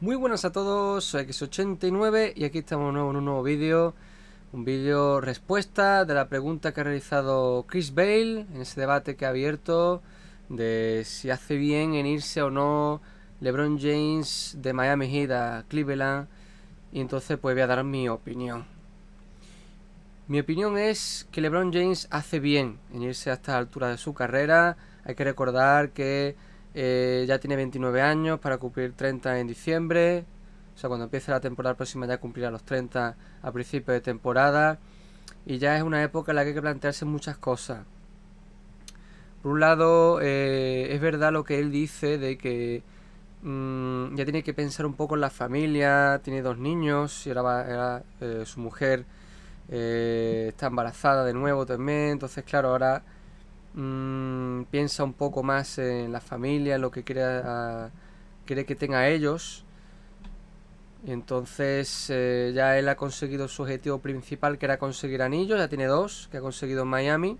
Muy buenas a todos, X89 y aquí estamos nuevo en un nuevo vídeo Un vídeo respuesta de la pregunta que ha realizado Chris Bale En ese debate que ha abierto De si hace bien en irse o no LeBron James de Miami Heat a Cleveland Y entonces pues voy a dar mi opinión mi opinión es que LeBron James hace bien en irse a esta altura de su carrera. Hay que recordar que eh, ya tiene 29 años para cumplir 30 en diciembre. O sea, cuando empiece la temporada próxima ya cumplirá los 30 a principio de temporada. Y ya es una época en la que hay que plantearse muchas cosas. Por un lado, eh, es verdad lo que él dice de que mm, ya tiene que pensar un poco en la familia, tiene dos niños y ahora, va, era, eh, su mujer eh, está embarazada de nuevo también, entonces claro, ahora mm, piensa un poco más en la familia, en lo que quiere, quiere que tenga ellos. entonces eh, ya él ha conseguido su objetivo principal, que era conseguir anillos, ya tiene dos, que ha conseguido en Miami.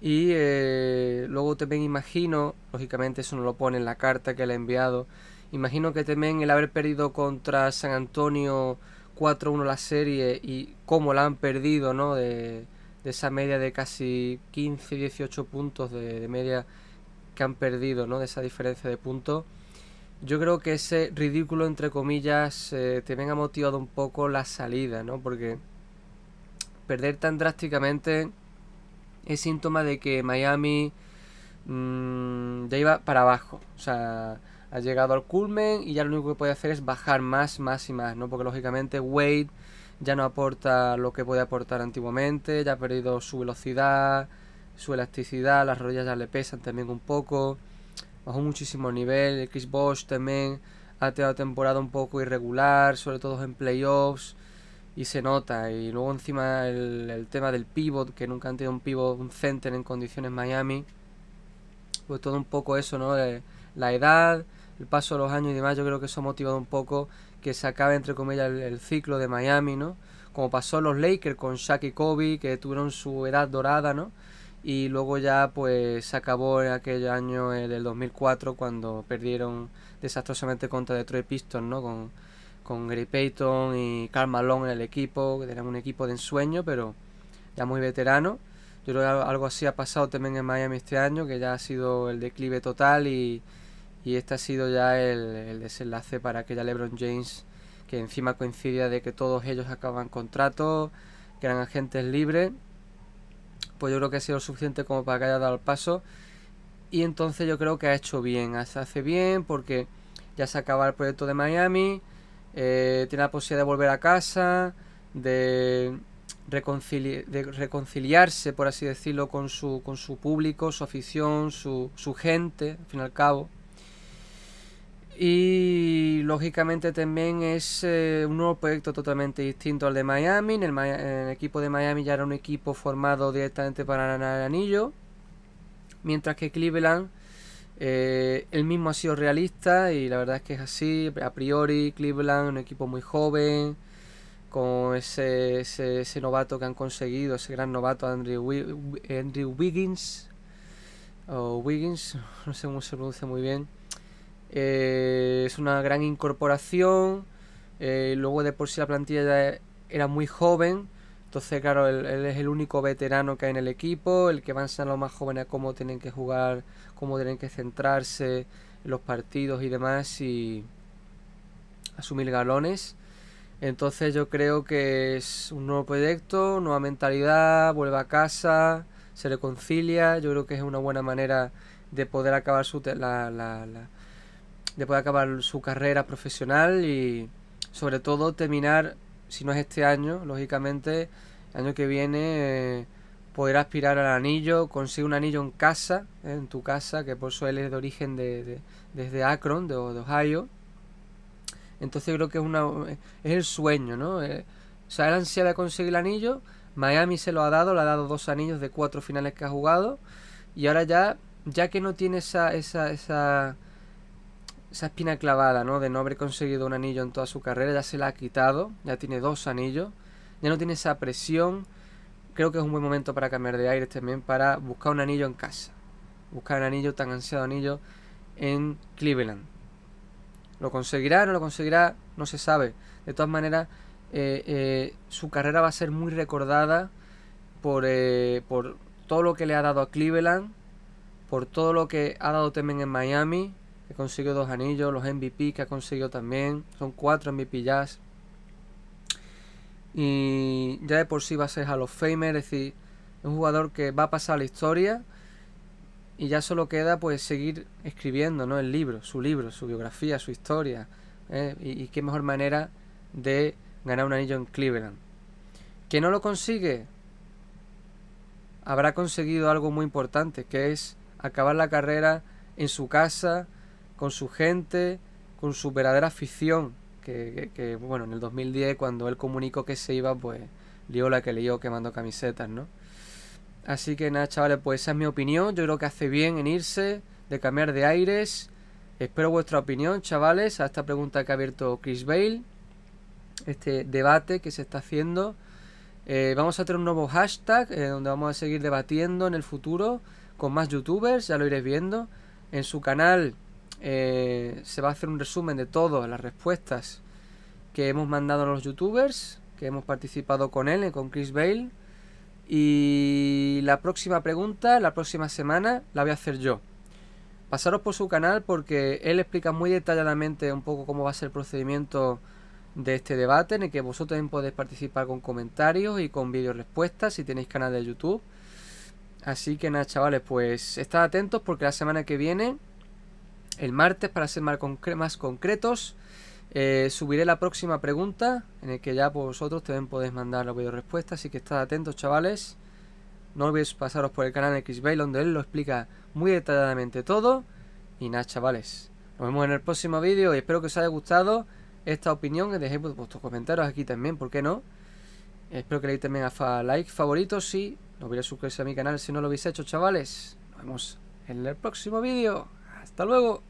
Y eh, luego también imagino, lógicamente eso no lo pone en la carta que le ha enviado, imagino que también el haber perdido contra San Antonio 4-1 la serie y cómo la han perdido, ¿no? De, esa media de casi 15, 18 puntos de, media que han perdido, ¿no? De esa diferencia de puntos. Yo creo que ese ridículo, entre comillas, eh, te también ha motivado un poco la salida, ¿no? Porque perder tan drásticamente es síntoma de que Miami mm, ya iba para abajo. O sea, ha llegado al culmen y ya lo único que puede hacer es bajar más, más y más, ¿no? Porque lógicamente Wade ya no aporta lo que puede aportar antiguamente, ya ha perdido su velocidad, su elasticidad, las rodillas ya le pesan también un poco, bajó muchísimo nivel, Chris Bosch también ha tenido temporada un poco irregular, sobre todo en playoffs, y se nota, y luego encima el, el tema del pivot, que nunca han tenido un pivot, un center en condiciones Miami, pues todo un poco eso, ¿no? Eh, la edad, el paso de los años y demás, yo creo que eso ha motivado un poco que se acabe, entre comillas, el, ciclo de Miami, ¿no? Como pasó los Lakers con Shaq y Kobe, que tuvieron su edad dorada, ¿no? Y luego ya, pues, se acabó en aquel año del 2004 cuando perdieron desastrosamente contra Detroit Pistons, ¿no? Con, con Gary Payton y Karl Malone en el equipo, que eran un equipo de ensueño, pero ya muy veterano. Yo creo que algo así ha pasado también en Miami este año, que ya ha sido el declive total y y este ha sido ya el, desenlace para aquella LeBron James, que encima coincidía de que todos ellos acaban contrato, que eran agentes libres, pues yo creo que ha sido suficiente como para que haya dado el paso. Y entonces yo creo que ha hecho bien, hace bien porque ya se acaba el proyecto de Miami, eh, tiene la posibilidad de volver a casa, de, de reconciliarse, por así decirlo, con su, con su público, su afición, su, su gente, al fin y al cabo. Y lógicamente también es eh, un nuevo proyecto totalmente distinto al de Miami. el, equipo de Miami ya era un equipo formado directamente para ganar el anillo. Mientras que Cleveland, El eh, él mismo ha sido realista y la verdad es que es así. A priori, Cleveland, un equipo muy joven, con ese, ese, novato que han conseguido, ese gran novato Andrew, Andrew Wiggins. O Wiggins, no sé cómo se pronuncia muy bien eh, es una gran incorporación. Eh, luego de por sí la plantilla era muy joven. Entonces, claro, él, es el único veterano que hay en el equipo, el que avanza a los más jóvenes cómo tienen que jugar, cómo tienen que centrarse en los partidos y demás y asumir galones. Entonces yo creo que es un nuevo proyecto, nueva mentalidad, vuelve a casa, se reconcilia. Yo creo que es una buena manera de poder acabar su la, la, de poder acabar su carrera profesional y sobre todo terminar, si no es este año, lógicamente, el año que viene eh, poder aspirar al anillo, conseguir un anillo en casa, eh, en tu casa, que por eso él es de origen de, desde Akron, de, Ohio. Entonces creo que es, una, es el sueño, ¿no? Eh, o sea, él ansia de conseguir el anillo, Miami se lo ha dado, le ha dado dos anillos de cuatro finales que ha jugado, y ahora ya, ya que no tiene esa, esa, esa esa espina clavada, ¿no? De no haber conseguido un anillo en toda su carrera, ya se la ha quitado, ya tiene dos anillos, ya no tiene esa presión. Creo que es un buen momento para cambiar de aire también, para buscar un anillo en casa. Buscar un anillo, tan ansiado anillo, en Cleveland. ¿Lo conseguirá o no lo conseguirá? No se sabe. De todas maneras, eh, eh, su carrera va a ser muy recordada por, eh, por todo lo que le ha dado a Cleveland, por todo lo que ha dado también en Miami, que consiguió dos anillos, los MVP que ha conseguido también, son cuatro MVP jazz. Y ya de por sí va a ser Hall of Famer, es decir, un jugador que va a pasar la historia y ya solo queda pues seguir escribiendo, ¿no? El libro, su libro, su biografía, su historia. ¿eh? Y, y qué mejor manera de ganar un anillo en Cleveland. Que no lo consigue, habrá conseguido algo muy importante, que es acabar la carrera en su casa, con su gente, con su verdadera afición. Que, bueno, en el 2010, cuando él comunicó que se iba, pues lió la que que quemando camisetas, ¿no? Así que nada, chavales, pues esa es mi opinión. Yo creo que hace bien en irse, de cambiar de aires. Espero vuestra opinión, chavales, a esta pregunta que ha abierto Chris Bale. Este debate que se está haciendo. Eh, vamos a tener un nuevo hashtag eh, donde vamos a seguir debatiendo en el futuro con más youtubers, ya lo iréis viendo. En su canal eh, se va a hacer un resumen de todas las respuestas que hemos mandado a los youtubers, que hemos participado con él, con Chris Bale. Y la próxima pregunta, la próxima semana, la voy a hacer yo. Pasaros por su canal porque él explica muy detalladamente un poco cómo va a ser el procedimiento de este debate, en el que vosotros también podéis participar con comentarios y con vídeos respuestas si tenéis canal de YouTube. Así que nada, chavales, pues estad atentos porque la semana que viene el martes para ser más, concretos. Eh, subiré la próxima pregunta en el que ya vosotros también podéis mandar la video respuesta, así que estad atentos chavales. No olvidéis pasaros por el canal XBay donde él lo explica muy detalladamente todo. Y nada chavales, nos vemos en el próximo vídeo y espero que os haya gustado esta opinión. Que dejéis vuestros comentarios aquí también, ¿por qué no? Espero que le deis también a like, favorito. si no olvidéis suscribirse a mi canal si no lo habéis hecho chavales. Nos vemos en el próximo vídeo. Hasta luego.